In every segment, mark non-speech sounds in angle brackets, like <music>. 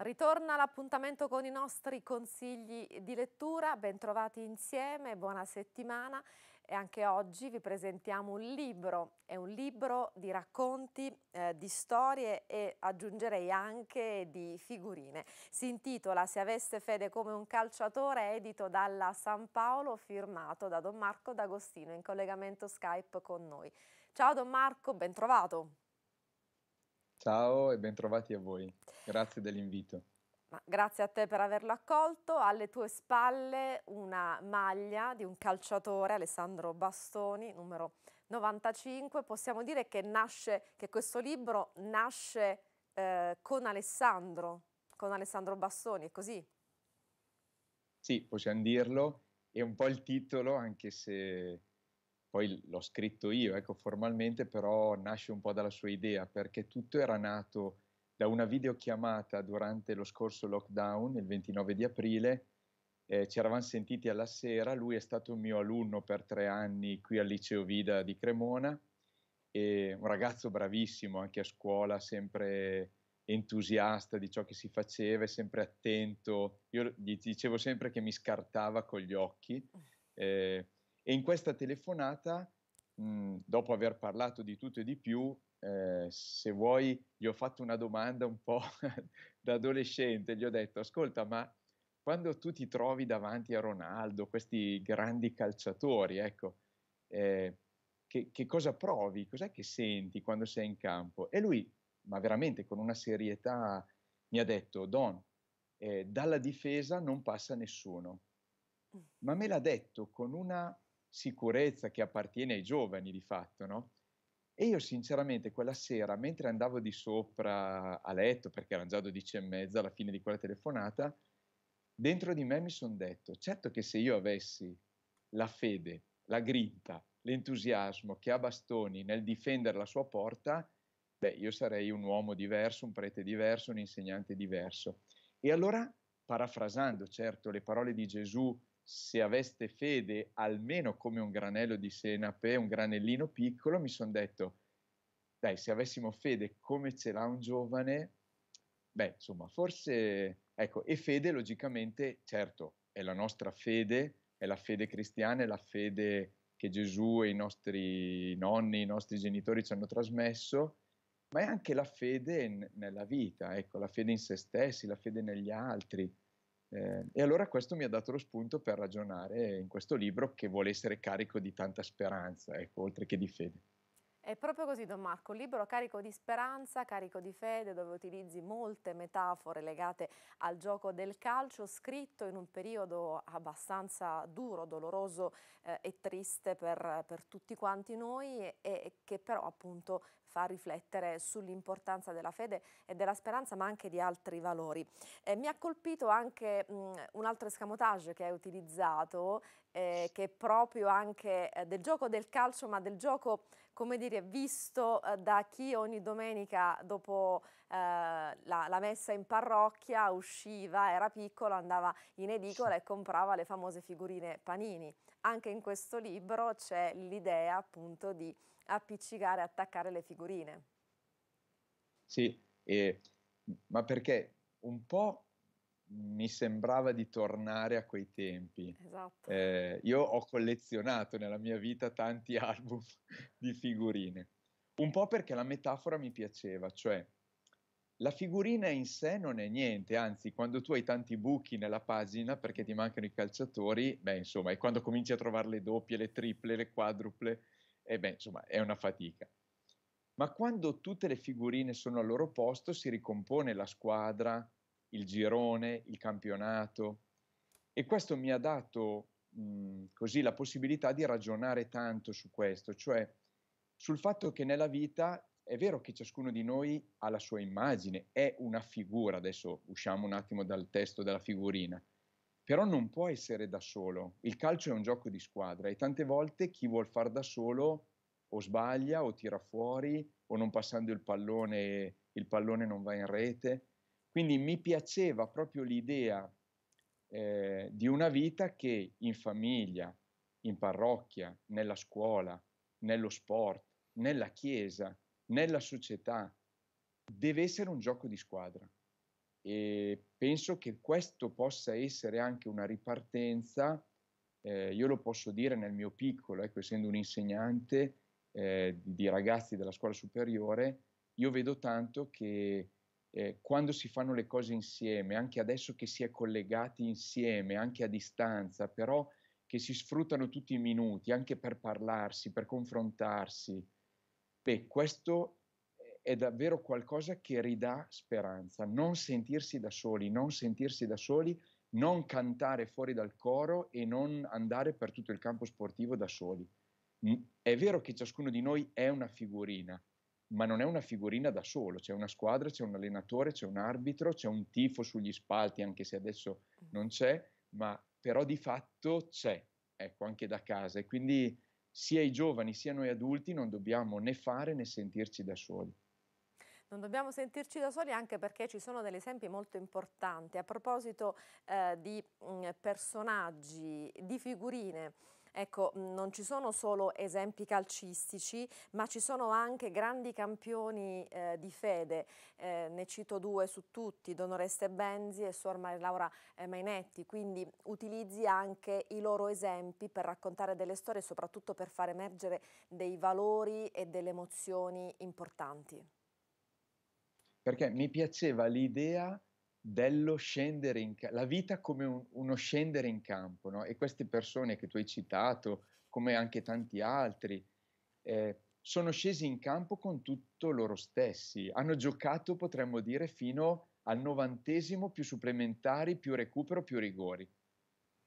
Ritorna l'appuntamento con i nostri consigli di lettura, bentrovati insieme, buona settimana e anche oggi vi presentiamo un libro, è un libro di racconti, eh, di storie e aggiungerei anche di figurine. Si intitola Se avesse fede come un calciatore, edito dalla San Paolo, firmato da Don Marco D'Agostino in collegamento Skype con noi. Ciao Don Marco, bentrovato! Ciao e bentrovati a voi, grazie dell'invito. grazie a te per averlo accolto. Alle tue spalle una maglia di un calciatore, Alessandro Bastoni, numero 95. Possiamo dire che, nasce, che questo libro nasce eh, con Alessandro, con Alessandro Bastoni, è così? Sì, possiamo dirlo. È un po' il titolo, anche se poi l'ho scritto io, ecco, formalmente, però nasce un po' dalla sua idea, perché tutto era nato da una videochiamata durante lo scorso lockdown, il 29 di aprile, eh, ci eravamo sentiti alla sera, lui è stato un mio alunno per tre anni qui al Liceo Vida di Cremona, e un ragazzo bravissimo anche a scuola, sempre entusiasta di ciò che si faceva, sempre attento, io gli dicevo sempre che mi scartava con gli occhi, eh, e in questa telefonata, mh, dopo aver parlato di tutto e di più, eh, se vuoi, gli ho fatto una domanda un po' <laughs> da adolescente, gli ho detto, ascolta, ma quando tu ti trovi davanti a Ronaldo, questi grandi calciatori, ecco, eh, che, che, cosa provi, cos'è che senti quando sei in campo? E lui, ma veramente con una serietà, mi ha detto, Don, eh, dalla difesa non passa nessuno. Mm. Ma me l'ha detto con una sicurezza che appartiene ai giovani di fatto, no? E io sinceramente quella sera, mentre andavo di sopra a letto, perché erano già 12 e mezza alla fine di quella telefonata, dentro di me mi sono detto, certo che se io avessi la fede, la grinta, l'entusiasmo che ha Bastoni nel difendere la sua porta, beh, io sarei un uomo diverso, un prete diverso, un insegnante diverso. E allora, parafrasando certo le parole di Gesù se aveste fede almeno come un granello di senape, un granellino piccolo, mi sono detto, dai, se avessimo fede come ce l'ha un giovane, beh, insomma, forse, ecco, e fede logicamente, certo, è la nostra fede, è la fede cristiana, è la fede che Gesù e i nostri nonni, i nostri genitori ci hanno trasmesso, ma è anche la fede in, nella vita, ecco, la fede in se stessi, la fede negli altri eh, e allora questo mi ha dato lo spunto per ragionare in questo libro che vuole essere carico di tanta speranza, ecco, oltre che di fede. È proprio così, Don Marco, un libro carico di speranza, carico di fede, dove utilizzi molte metafore legate al gioco del calcio, scritto in un periodo abbastanza duro, doloroso eh, e triste per, per, tutti quanti noi e, e che però appunto fa riflettere sull'importanza della fede e della speranza, ma anche di altri valori. Eh, mi ha colpito anche mh, un altro escamotage che hai utilizzato, eh, che è proprio anche eh, del gioco del calcio, ma del gioco, come dire, visto eh, da chi ogni domenica dopo eh, la, la, messa in parrocchia usciva, era piccolo, andava in edicola e comprava le famose figurine panini. Anche in questo libro c'è l'idea appunto di appiccicare, attaccare le figurine. Sì, ma perché un po' mi sembrava di tornare a quei tempi. Esatto. Eh, io ho collezionato nella mia vita tanti <laughs> album di figurine, un po' perché la metafora mi piaceva, cioè la figurina in sé non è niente, anzi quando tu hai tanti buchi nella pagina perché ti mancano i calciatori, beh insomma, e quando cominci a trovare le doppie, le triple, le quadruple, eh, beh insomma è una fatica ma quando tutte le figurine sono al loro posto si ricompone la squadra, il girone, il campionato e questo mi ha dato mh, così la possibilità di ragionare tanto su questo, cioè sul fatto che nella vita è vero che ciascuno di noi ha la sua immagine, è una figura, adesso usciamo un attimo dal testo della figurina, però non può essere da solo, il calcio è un gioco di squadra e tante volte chi vuol far da solo o sbaglia o tira fuori o non passando il pallone il pallone non va in rete quindi mi piaceva proprio l'idea eh, di una vita che in famiglia, in parrocchia, nella scuola, nello sport, nella chiesa, nella società, deve essere un gioco di squadra. E penso che questo possa essere anche una ripartenza, eh, io lo posso dire nel mio piccolo, ecco, essendo un insegnante eh, di ragazzi della scuola superiore, io vedo tanto che eh, quando si fanno le cose insieme, anche adesso che si è collegati insieme, anche a distanza, però che si sfruttano tutti i minuti anche per parlarsi, per confrontarsi, beh, questo è davvero qualcosa che ridà speranza, non sentirsi da soli, non sentirsi da soli, non cantare fuori dal coro e non andare per tutto il campo sportivo da soli. È vero che ciascuno di noi è una figurina, ma non è una figurina da solo, c'è una squadra, c'è un allenatore, c'è un arbitro, c'è un tifo sugli spalti, anche se adesso non c'è, ma però di fatto c'è, ecco, anche da casa. E quindi sia i giovani sia noi adulti non dobbiamo né fare né sentirci da soli. Non dobbiamo sentirci da soli anche perché ci sono degli esempi molto importanti. A proposito eh, di mh, personaggi, di figurine, Ecco, non ci sono solo esempi calcistici, ma ci sono anche grandi campioni eh, di fede. Eh, ne cito due su tutti, Don Oreste Benzi e Suor Maria Laura eh, Mainetti. Quindi utilizzi anche i loro esempi per raccontare delle storie, e soprattutto per far emergere dei valori e delle emozioni importanti. Perché mi piaceva l'idea dello scendere in campo, la vita come un, uno scendere in campo, no? e queste persone che tu hai citato, come anche tanti altri, eh, sono scesi in campo con tutto loro stessi, hanno giocato, potremmo dire, fino al novantesimo più supplementari, più recupero, più rigori,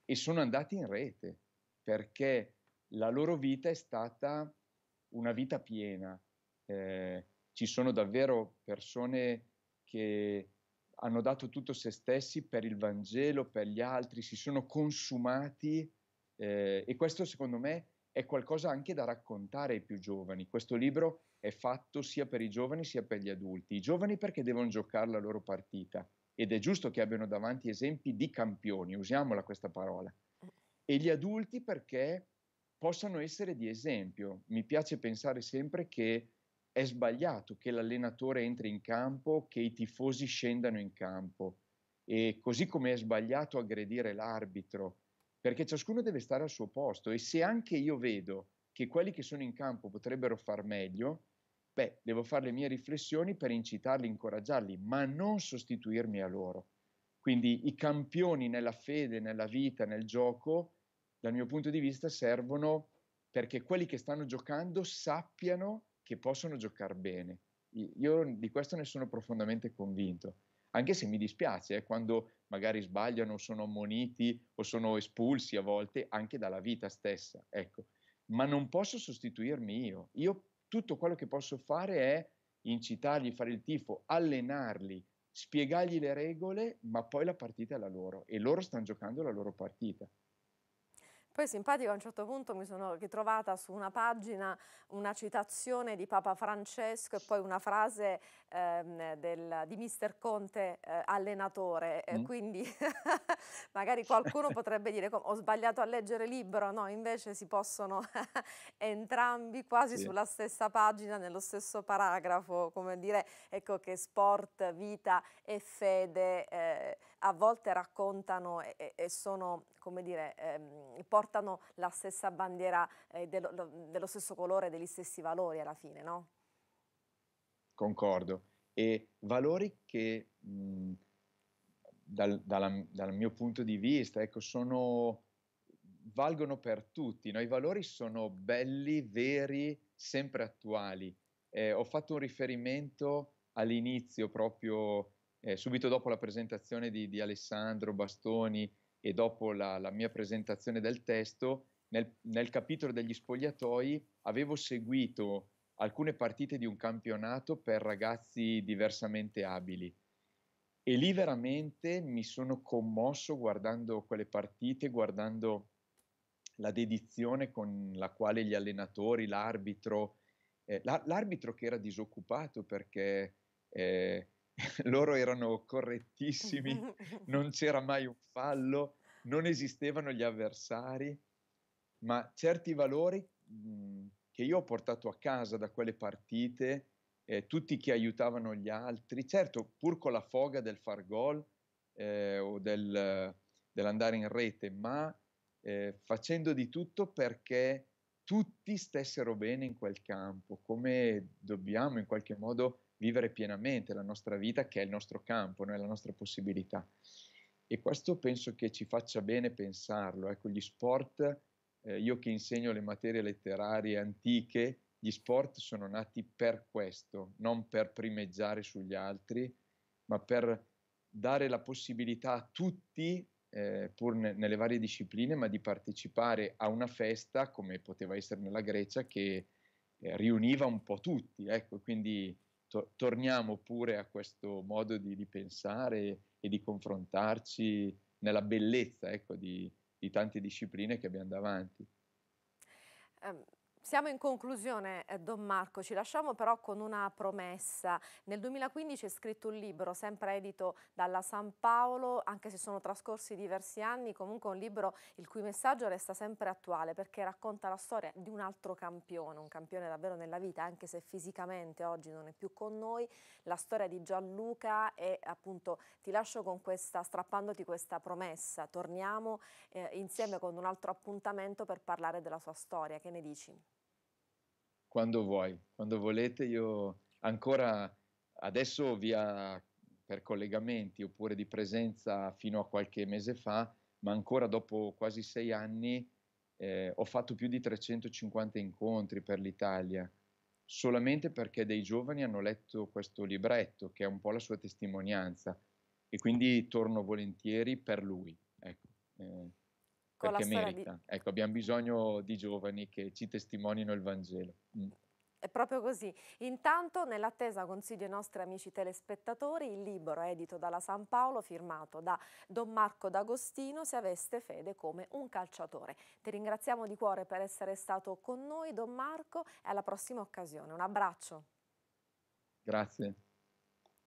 e sono andati in rete, perché la loro vita è stata una vita piena. Eh, ci sono davvero persone che hanno dato tutto se stessi per il Vangelo, per gli altri, si sono consumati eh, e questo secondo me è qualcosa anche da raccontare ai più giovani. Questo libro è fatto sia per i giovani sia per gli adulti. I giovani perché devono giocare la loro partita ed è giusto che abbiano davanti esempi di campioni, usiamola questa parola. E gli adulti perché possano essere di esempio. Mi piace pensare sempre che è sbagliato che l'allenatore entri in campo, che i tifosi scendano in campo e così come è sbagliato aggredire l'arbitro, perché ciascuno deve stare al suo posto e se anche io vedo che quelli che sono in campo potrebbero far meglio, beh, devo fare le mie riflessioni per incitarli, incoraggiarli, ma non sostituirmi a loro. Quindi i campioni nella fede, nella vita, nel gioco, dal mio punto di vista, servono perché quelli che stanno giocando sappiano che possono giocare bene. Io di questo ne sono profondamente convinto, anche se mi dispiace eh, quando magari sbagliano, sono ammoniti o sono espulsi a volte anche dalla vita stessa, ecco. Ma non posso sostituirmi io. Io tutto quello che posso fare è incitarli, fare il tifo, allenarli, spiegargli le regole, ma poi la partita è la loro e loro stanno giocando la loro partita. Poi simpatico, a un certo punto mi sono ritrovata su una pagina una citazione di Papa Francesco e poi una frase ehm, del, di Mister Conte eh, allenatore, mm. quindi <laughs> magari qualcuno potrebbe dire ho sbagliato a leggere libro, no, invece si possono <laughs> entrambi quasi sì. sulla stessa pagina, nello stesso paragrafo, come dire, ecco che sport, vita e fede... Eh, a volte raccontano e, e sono, come dire, ehm, portano la stessa bandiera eh, dello, dello, stesso colore, degli stessi valori alla fine, no? Concordo. E valori che mh, mm, dal, dalla, dal, mio punto di vista, ecco, sono, valgono per tutti. No? I valori sono belli, veri, sempre attuali. Eh, ho fatto un riferimento all'inizio proprio eh, subito dopo la presentazione di, di Alessandro Bastoni e dopo la, la mia presentazione del testo, nel, nel, capitolo degli spogliatoi avevo seguito alcune partite di un campionato per ragazzi diversamente abili e lì veramente mi sono commosso guardando quelle partite, guardando la dedizione con la quale gli allenatori, l'arbitro, eh, la, l'arbitro che era disoccupato perché eh, <laughs> loro erano correttissimi, <laughs> non c'era mai un fallo, non esistevano gli avversari, ma certi valori mh, mm, che io ho portato a casa da quelle partite, eh, tutti che aiutavano gli altri, certo pur con la foga del far gol eh, o del, dell'andare in rete, ma eh, facendo di tutto perché tutti stessero bene in quel campo, come dobbiamo in qualche modo vivere pienamente la nostra vita che è il nostro campo, no? è la nostra possibilità. E questo penso che ci faccia bene pensarlo. Ecco, gli sport, eh, io che insegno le materie letterarie antiche, gli sport sono nati per questo, non per primeggiare sugli altri, ma per dare la possibilità a tutti eh, pur ne, nelle varie discipline, ma di partecipare a una festa come poteva essere nella Grecia che eh, riuniva un po' tutti, ecco, quindi to- torniamo pure a questo modo di, di, pensare e di confrontarci nella bellezza ecco, di, di tante discipline che abbiamo davanti. Um siamo in conclusione, eh, Don Marco, ci lasciamo però con una promessa. Nel 2015 è scritto un libro, sempre edito dalla San Paolo, anche se sono trascorsi diversi anni, comunque un libro il cui messaggio resta sempre attuale perché racconta la storia di un altro campione, un campione davvero nella vita, anche se fisicamente oggi non è più con noi, la storia di Gianluca e appunto ti lascio con questa, strappandoti questa promessa. Torniamo eh, insieme con un altro appuntamento per parlare della sua storia. Che ne dici? Grazie quando vuoi, quando volete. Io ancora adesso via per collegamenti oppure di presenza fino a qualche mese fa, ma ancora dopo quasi sei anni eh, ho fatto più di 350 incontri per l'Italia, solamente perché dei giovani hanno letto questo libretto, che è un po' la sua testimonianza, e quindi torno volentieri per lui. Ecco, eh piccola Perché storia merita. di... Ecco, abbiamo bisogno di giovani che ci testimonino il Vangelo. Mm. È proprio così. Intanto, nell'attesa, consiglio ai nostri amici telespettatori il libro edito dalla San Paolo, firmato da Don Marco D'Agostino, Se aveste fede come un calciatore. Ti ringraziamo di cuore per essere stato con noi, Don Marco, e alla prossima occasione. Un abbraccio. Grazie.